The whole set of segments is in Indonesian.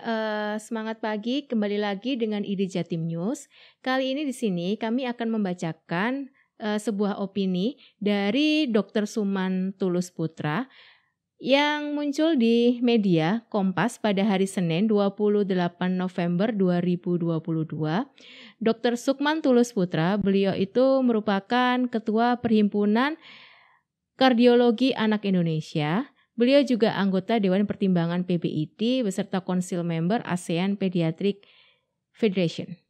Eh, semangat pagi kembali lagi dengan ide Jatim News. Kali ini di sini kami akan membacakan uh, sebuah opini dari Dr. Suman Tulus Putra yang muncul di media Kompas pada hari Senin 28 November 2022. Dr. Sukman Tulus Putra, beliau itu merupakan ketua Perhimpunan Kardiologi Anak Indonesia Beliau juga anggota Dewan Pertimbangan PBID beserta Konsil Member ASEAN Pediatric Federation.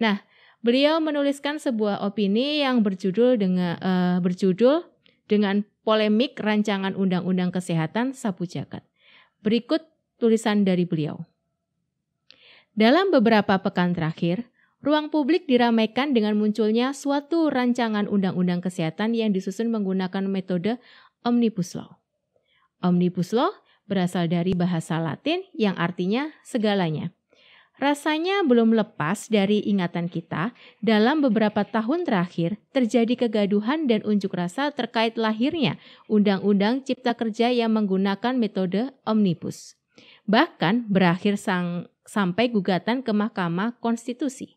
Nah, beliau menuliskan sebuah opini yang berjudul dengan uh, berjudul dengan polemik rancangan undang-undang kesehatan sapu jagat. Berikut tulisan dari beliau. Dalam beberapa pekan terakhir, ruang publik diramaikan dengan munculnya suatu rancangan undang-undang kesehatan yang disusun menggunakan metode omnibus law. Omnibus Law berasal dari bahasa Latin yang artinya segalanya. Rasanya belum lepas dari ingatan kita, dalam beberapa tahun terakhir terjadi kegaduhan dan unjuk rasa terkait lahirnya Undang-Undang Cipta Kerja yang menggunakan metode omnibus. Bahkan berakhir sang, sampai gugatan ke Mahkamah Konstitusi.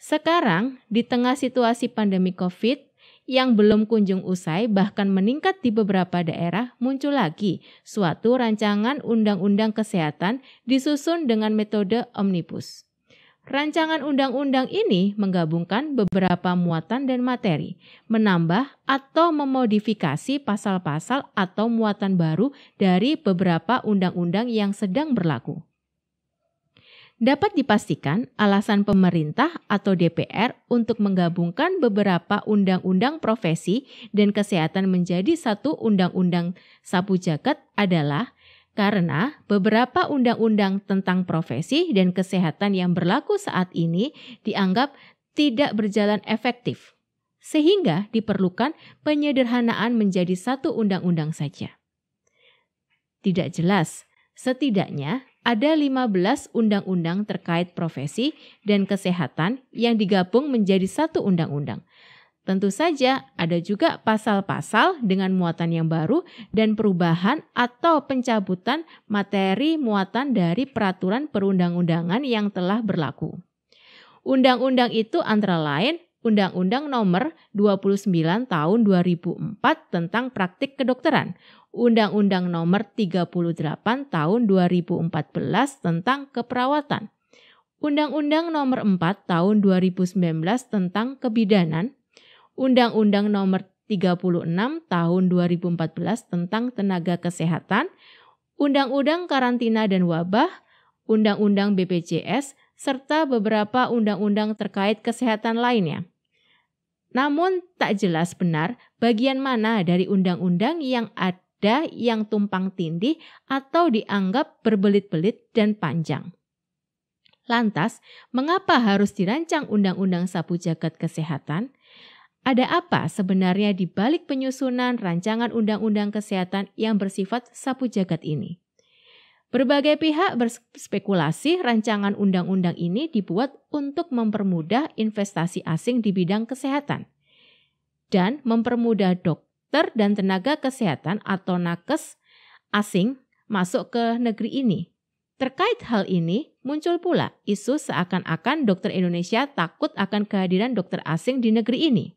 Sekarang, di tengah situasi pandemi COVID, yang belum kunjung usai bahkan meningkat di beberapa daerah muncul lagi suatu rancangan undang-undang kesehatan disusun dengan metode omnibus. Rancangan undang-undang ini menggabungkan beberapa muatan dan materi, menambah atau memodifikasi pasal-pasal atau muatan baru dari beberapa undang-undang yang sedang berlaku dapat dipastikan alasan pemerintah atau DPR untuk menggabungkan beberapa undang-undang profesi dan kesehatan menjadi satu undang-undang sapu jagat adalah karena beberapa undang-undang tentang profesi dan kesehatan yang berlaku saat ini dianggap tidak berjalan efektif, sehingga diperlukan penyederhanaan menjadi satu undang-undang saja. Tidak jelas, setidaknya ada 15 undang-undang terkait profesi dan kesehatan yang digabung menjadi satu undang-undang. Tentu saja ada juga pasal-pasal dengan muatan yang baru dan perubahan atau pencabutan materi muatan dari peraturan perundang-undangan yang telah berlaku. Undang-undang itu antara lain Undang-Undang Nomor 29 Tahun 2004 tentang Praktik Kedokteran, Undang-Undang Nomor 38 Tahun 2014 tentang Keperawatan, Undang-Undang Nomor 4 Tahun 2019 tentang Kebidanan, Undang-Undang Nomor 36 Tahun 2014 tentang Tenaga Kesehatan, Undang-Undang Karantina dan Wabah, Undang-Undang BPJS, serta beberapa undang-undang terkait kesehatan lainnya. Namun tak jelas benar bagian mana dari undang-undang yang ada yang tumpang tindih atau dianggap berbelit-belit dan panjang. Lantas, mengapa harus dirancang Undang-Undang Sapu Jagat Kesehatan? Ada apa sebenarnya di balik penyusunan rancangan Undang-Undang Kesehatan yang bersifat sapu jagat ini? Berbagai pihak berspekulasi rancangan undang-undang ini dibuat untuk mempermudah investasi asing di bidang kesehatan dan mempermudah dokter dan tenaga kesehatan atau nakes asing masuk ke negeri ini. Terkait hal ini, muncul pula isu seakan-akan dokter Indonesia takut akan kehadiran dokter asing di negeri ini.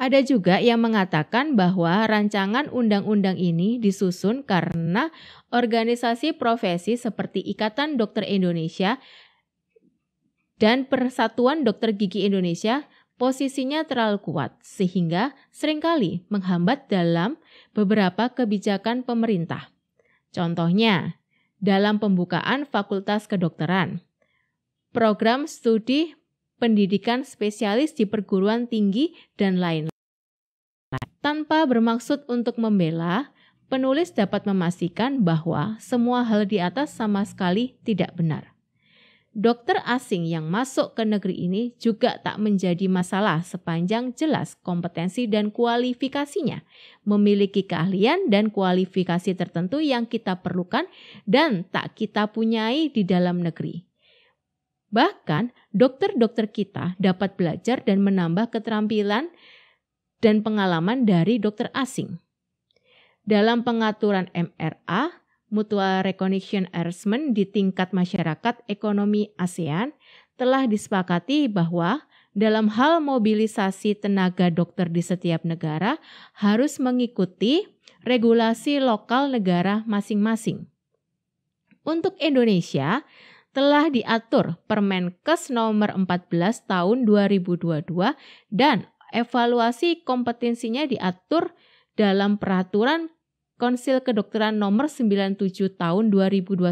Ada juga yang mengatakan bahwa rancangan undang-undang ini disusun karena organisasi profesi seperti Ikatan Dokter Indonesia dan Persatuan Dokter Gigi Indonesia posisinya terlalu kuat sehingga seringkali menghambat dalam beberapa kebijakan pemerintah. Contohnya, dalam pembukaan Fakultas Kedokteran, program studi pendidikan spesialis di perguruan tinggi dan lain-lain. Tanpa bermaksud untuk membela, penulis dapat memastikan bahwa semua hal di atas sama sekali tidak benar. Dokter asing yang masuk ke negeri ini juga tak menjadi masalah sepanjang jelas kompetensi dan kualifikasinya, memiliki keahlian dan kualifikasi tertentu yang kita perlukan dan tak kita punyai di dalam negeri. Bahkan, dokter-dokter kita dapat belajar dan menambah keterampilan dan pengalaman dari dokter asing. Dalam pengaturan MRA, Mutual Recognition arrangement di tingkat masyarakat ekonomi ASEAN telah disepakati bahwa dalam hal mobilisasi tenaga dokter di setiap negara harus mengikuti regulasi lokal negara masing-masing. Untuk Indonesia, telah diatur Permenkes nomor 14 tahun 2022 dan evaluasi kompetensinya diatur dalam peraturan Konsil Kedokteran nomor 97 tahun 2021.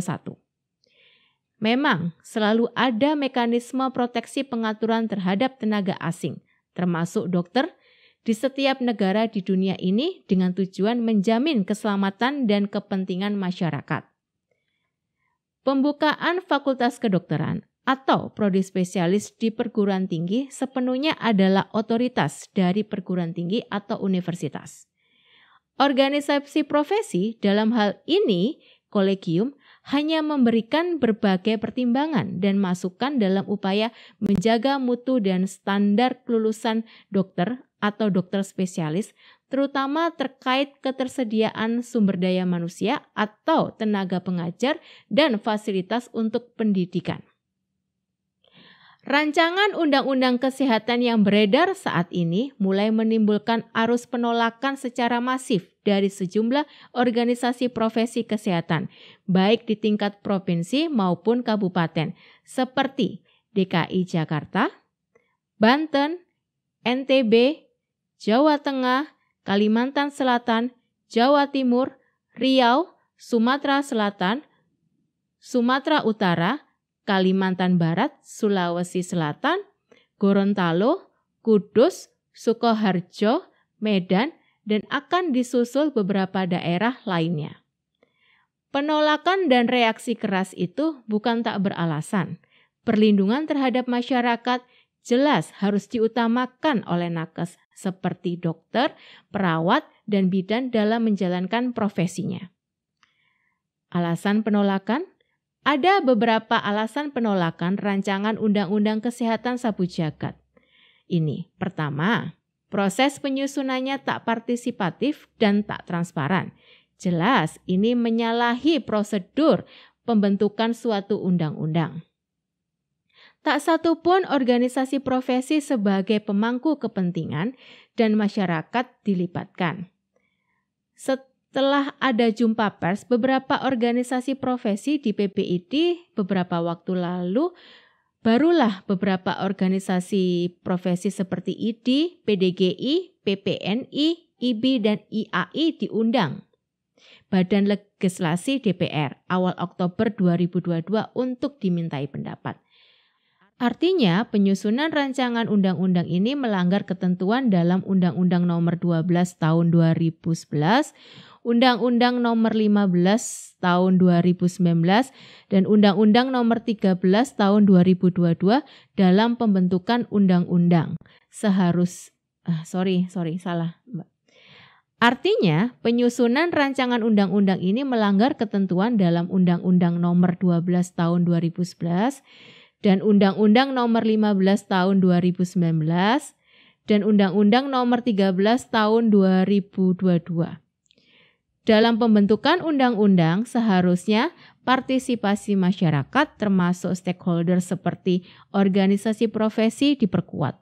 Memang selalu ada mekanisme proteksi pengaturan terhadap tenaga asing, termasuk dokter, di setiap negara di dunia ini dengan tujuan menjamin keselamatan dan kepentingan masyarakat. Pembukaan Fakultas Kedokteran atau prodi spesialis di perguruan tinggi sepenuhnya adalah otoritas dari perguruan tinggi atau universitas. Organisasi profesi dalam hal ini kolegium hanya memberikan berbagai pertimbangan dan masukan dalam upaya menjaga mutu dan standar kelulusan dokter atau dokter spesialis, terutama terkait ketersediaan sumber daya manusia atau tenaga pengajar dan fasilitas untuk pendidikan. Rancangan Undang-Undang Kesehatan yang beredar saat ini mulai menimbulkan arus penolakan secara masif dari sejumlah organisasi profesi kesehatan, baik di tingkat provinsi maupun kabupaten, seperti DKI Jakarta, Banten, NTB, Jawa Tengah, Kalimantan Selatan, Jawa Timur, Riau, Sumatera Selatan, Sumatera Utara, Kalimantan Barat, Sulawesi Selatan, Gorontalo, Kudus, Sukoharjo, Medan, dan akan disusul beberapa daerah lainnya. Penolakan dan reaksi keras itu bukan tak beralasan. Perlindungan terhadap masyarakat jelas harus diutamakan oleh nakes seperti dokter, perawat, dan bidan dalam menjalankan profesinya. Alasan penolakan ada beberapa alasan penolakan rancangan Undang-Undang Kesehatan Sabu Jagat. Ini pertama, proses penyusunannya tak partisipatif dan tak transparan. Jelas ini menyalahi prosedur pembentukan suatu undang-undang. Tak satu pun organisasi profesi sebagai pemangku kepentingan dan masyarakat dilibatkan. Set telah ada jumpa pers beberapa organisasi profesi di PBID beberapa waktu lalu. Barulah beberapa organisasi profesi seperti ID, PDGI, PPNI, IB, dan IAI diundang. Badan Legislasi DPR awal Oktober 2022 untuk dimintai pendapat. Artinya, penyusunan rancangan undang-undang ini melanggar ketentuan dalam Undang-Undang Nomor 12 Tahun 2011 Undang-Undang Nomor 15 Tahun 2019 dan Undang-Undang Nomor 13 Tahun 2022 dalam pembentukan undang-undang. Seharus ah, sorry, sorry, salah, Artinya, penyusunan rancangan undang-undang ini melanggar ketentuan dalam Undang-Undang Nomor 12 Tahun 2011 dan Undang-Undang Nomor 15 Tahun 2019 dan Undang-Undang Nomor 13 Tahun 2022. Dalam pembentukan undang-undang, seharusnya partisipasi masyarakat termasuk stakeholder seperti organisasi profesi diperkuat.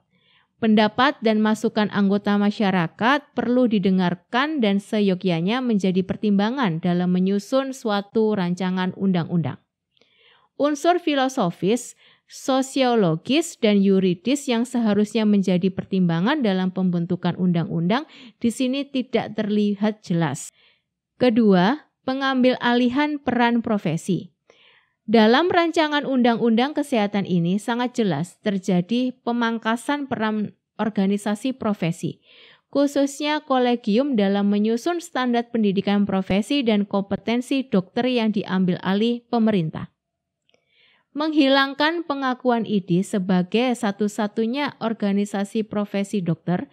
Pendapat dan masukan anggota masyarakat perlu didengarkan dan seyogyanya menjadi pertimbangan dalam menyusun suatu rancangan undang-undang. Unsur filosofis, sosiologis, dan yuridis yang seharusnya menjadi pertimbangan dalam pembentukan undang-undang di sini tidak terlihat jelas. Kedua, pengambil alihan peran profesi. Dalam rancangan undang-undang kesehatan ini sangat jelas terjadi pemangkasan peran organisasi profesi, khususnya kolegium dalam menyusun standar pendidikan profesi dan kompetensi dokter yang diambil alih pemerintah. Menghilangkan pengakuan IDI sebagai satu-satunya organisasi profesi dokter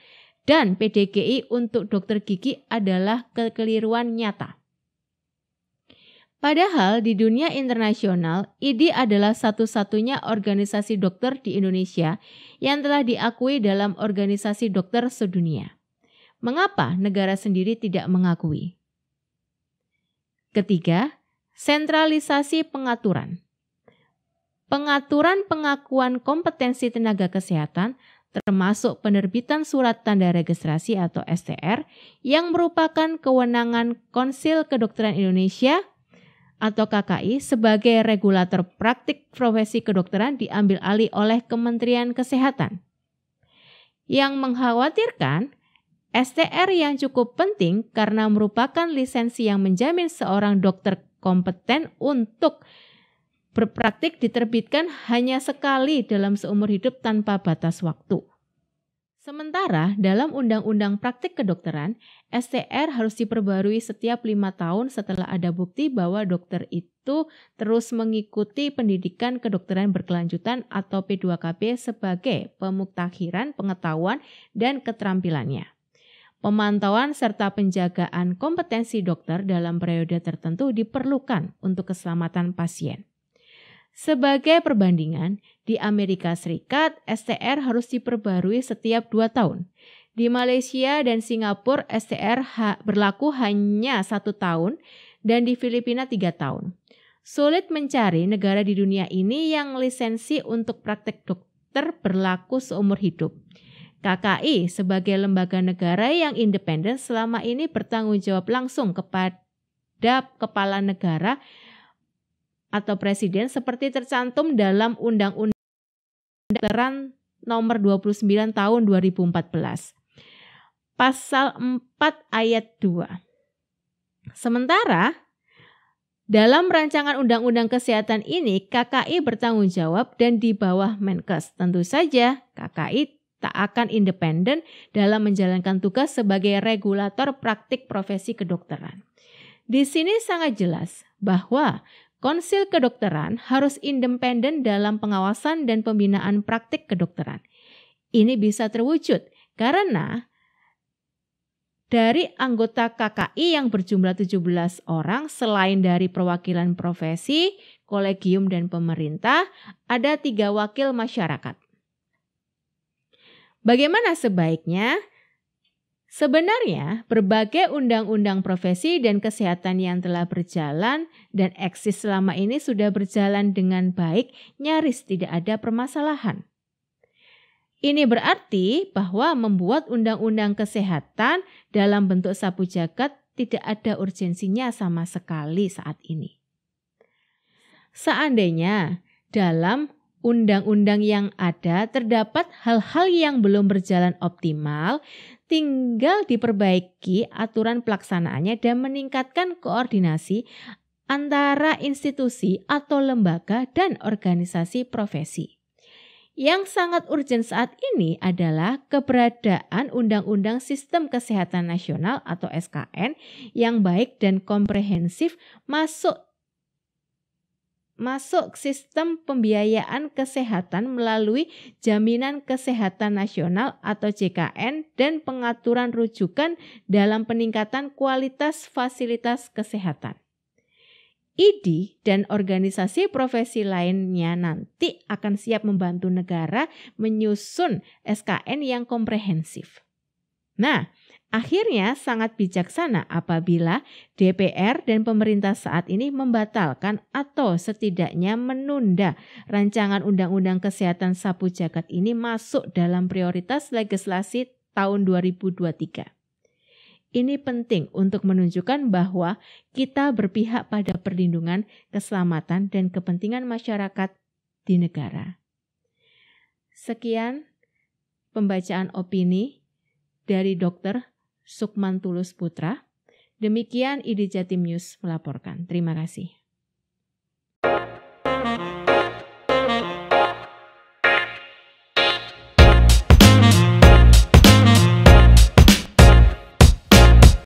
dan PDGI untuk dokter gigi adalah kekeliruan nyata. Padahal di dunia internasional, IDI adalah satu-satunya organisasi dokter di Indonesia yang telah diakui dalam organisasi dokter sedunia. Mengapa negara sendiri tidak mengakui? Ketiga, sentralisasi pengaturan. Pengaturan pengakuan kompetensi tenaga kesehatan termasuk penerbitan surat tanda registrasi atau STR yang merupakan kewenangan Konsil Kedokteran Indonesia atau KKI sebagai regulator praktik profesi kedokteran diambil alih oleh Kementerian Kesehatan. Yang mengkhawatirkan, STR yang cukup penting karena merupakan lisensi yang menjamin seorang dokter kompeten untuk berpraktik diterbitkan hanya sekali dalam seumur hidup tanpa batas waktu. Sementara dalam Undang-Undang Praktik Kedokteran, STR harus diperbarui setiap lima tahun setelah ada bukti bahwa dokter itu terus mengikuti pendidikan kedokteran berkelanjutan atau P2KB sebagai pemuktakhiran pengetahuan dan keterampilannya. Pemantauan serta penjagaan kompetensi dokter dalam periode tertentu diperlukan untuk keselamatan pasien. Sebagai perbandingan, di Amerika Serikat, STR harus diperbarui setiap dua tahun. Di Malaysia dan Singapura, STR berlaku hanya satu tahun dan di Filipina tiga tahun. Sulit mencari negara di dunia ini yang lisensi untuk praktek dokter berlaku seumur hidup. KKI sebagai lembaga negara yang independen selama ini bertanggung jawab langsung kepada kepala negara atau presiden seperti tercantum dalam Undang-Undang Kedokteran Nomor 29 Tahun 2014. Pasal 4 ayat 2. Sementara dalam rancangan Undang-Undang Kesehatan ini, KKI bertanggung jawab dan di bawah Menkes. Tentu saja, KKI tak akan independen dalam menjalankan tugas sebagai regulator praktik profesi kedokteran. Di sini sangat jelas bahwa Konsil kedokteran harus independen dalam pengawasan dan pembinaan praktik kedokteran. Ini bisa terwujud karena dari anggota KKI yang berjumlah 17 orang selain dari perwakilan profesi, kolegium dan pemerintah, ada tiga wakil masyarakat. Bagaimana sebaiknya? Sebenarnya, berbagai undang-undang profesi dan kesehatan yang telah berjalan dan eksis selama ini sudah berjalan dengan baik, nyaris tidak ada permasalahan. Ini berarti bahwa membuat undang-undang kesehatan dalam bentuk sapu jagat tidak ada urgensinya sama sekali saat ini. Seandainya dalam undang-undang yang ada terdapat hal-hal yang belum berjalan optimal, tinggal diperbaiki aturan pelaksanaannya dan meningkatkan koordinasi antara institusi atau lembaga dan organisasi profesi. Yang sangat urgent saat ini adalah keberadaan Undang-Undang Sistem Kesehatan Nasional atau SKN yang baik dan komprehensif masuk masuk sistem pembiayaan kesehatan melalui Jaminan Kesehatan Nasional atau JKN dan pengaturan rujukan dalam peningkatan kualitas fasilitas kesehatan. IDI dan organisasi profesi lainnya nanti akan siap membantu negara menyusun SKN yang komprehensif. Nah, Akhirnya sangat bijaksana apabila DPR dan pemerintah saat ini membatalkan atau setidaknya menunda rancangan undang-undang kesehatan sapu jagat ini masuk dalam prioritas legislasi tahun 2023. Ini penting untuk menunjukkan bahwa kita berpihak pada perlindungan, keselamatan, dan kepentingan masyarakat di negara. Sekian pembacaan opini dari dokter. Sukman Tulus Putra. Demikian ide Jatim News melaporkan. Terima kasih.